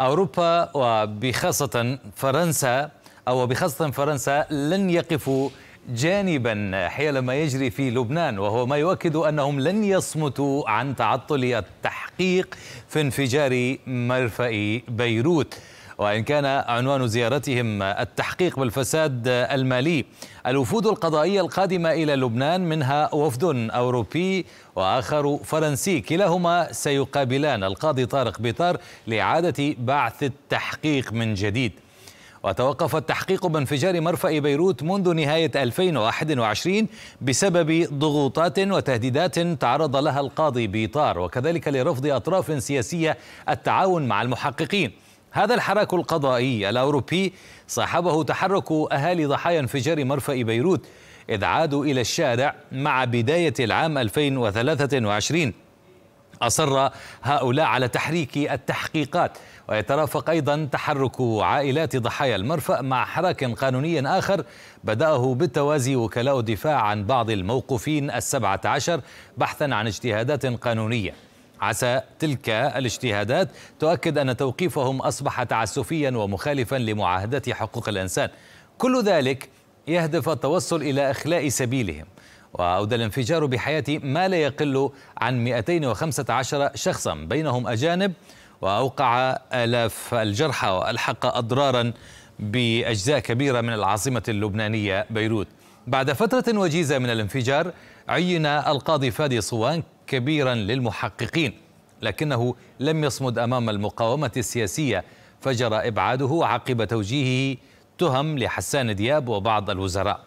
أوروبا وبخاصة فرنسا أو بخاصة فرنسا لن يقفوا جانبا حيال ما يجري في لبنان وهو ما يؤكد أنهم لن يصمتوا عن تعطل التحقيق في انفجار مرفأ بيروت وإن كان عنوان زيارتهم التحقيق بالفساد المالي الوفود القضائية القادمة إلى لبنان منها وفد أوروبي وآخر فرنسي كلاهما سيقابلان القاضي طارق بيطار لإعادة بعث التحقيق من جديد وتوقف التحقيق بانفجار مرفأ بيروت منذ نهاية 2021 بسبب ضغوطات وتهديدات تعرض لها القاضي بيطار وكذلك لرفض أطراف سياسية التعاون مع المحققين هذا الحراك القضائي الأوروبي صاحبه تحرك أهالي ضحايا انفجار مرفأ بيروت إذ عادوا إلى الشارع مع بداية العام 2023 أصر هؤلاء على تحريك التحقيقات ويترافق أيضا تحرك عائلات ضحايا المرفأ مع حراك قانوني آخر بدأه بالتوازي وكلاء الدفاع عن بعض الموقوفين السبعة عشر بحثا عن اجتهادات قانونية عسى تلك الاجتهادات تؤكد أن توقيفهم أصبح تعسفيا ومخالفا لمعاهدة حقوق الإنسان كل ذلك يهدف التوصل إلى إخلاء سبيلهم وأودى الانفجار بحياة ما لا يقل عن 215 شخصا بينهم أجانب وأوقع آلاف الجرحى وألحق أضرارا بأجزاء كبيرة من العاصمة اللبنانية بيروت بعد فترة وجيزة من الانفجار عين القاضي فادي صوان كبيرا للمحققين لكنه لم يصمد امام المقاومه السياسيه فجر ابعاده عقب توجيهه تهم لحسان دياب وبعض الوزراء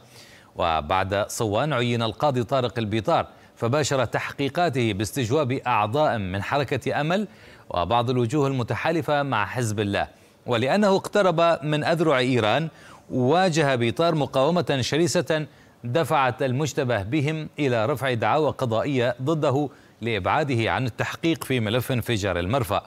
وبعد صوان عين القاضي طارق البيطار فباشر تحقيقاته باستجواب اعضاء من حركه امل وبعض الوجوه المتحالفه مع حزب الله ولانه اقترب من اذرع ايران واجه بيطار مقاومه شرسه دفعت المشتبه بهم إلى رفع دعاوى قضائية ضده لإبعاده عن التحقيق في ملف انفجار المرفأ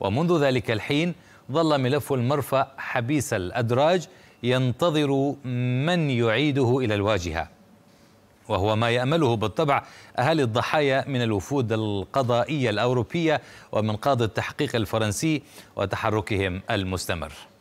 ومنذ ذلك الحين ظل ملف المرفأ حبيس الأدراج ينتظر من يعيده إلى الواجهة وهو ما يأمله بالطبع أهالي الضحايا من الوفود القضائية الأوروبية ومن قاضي التحقيق الفرنسي وتحركهم المستمر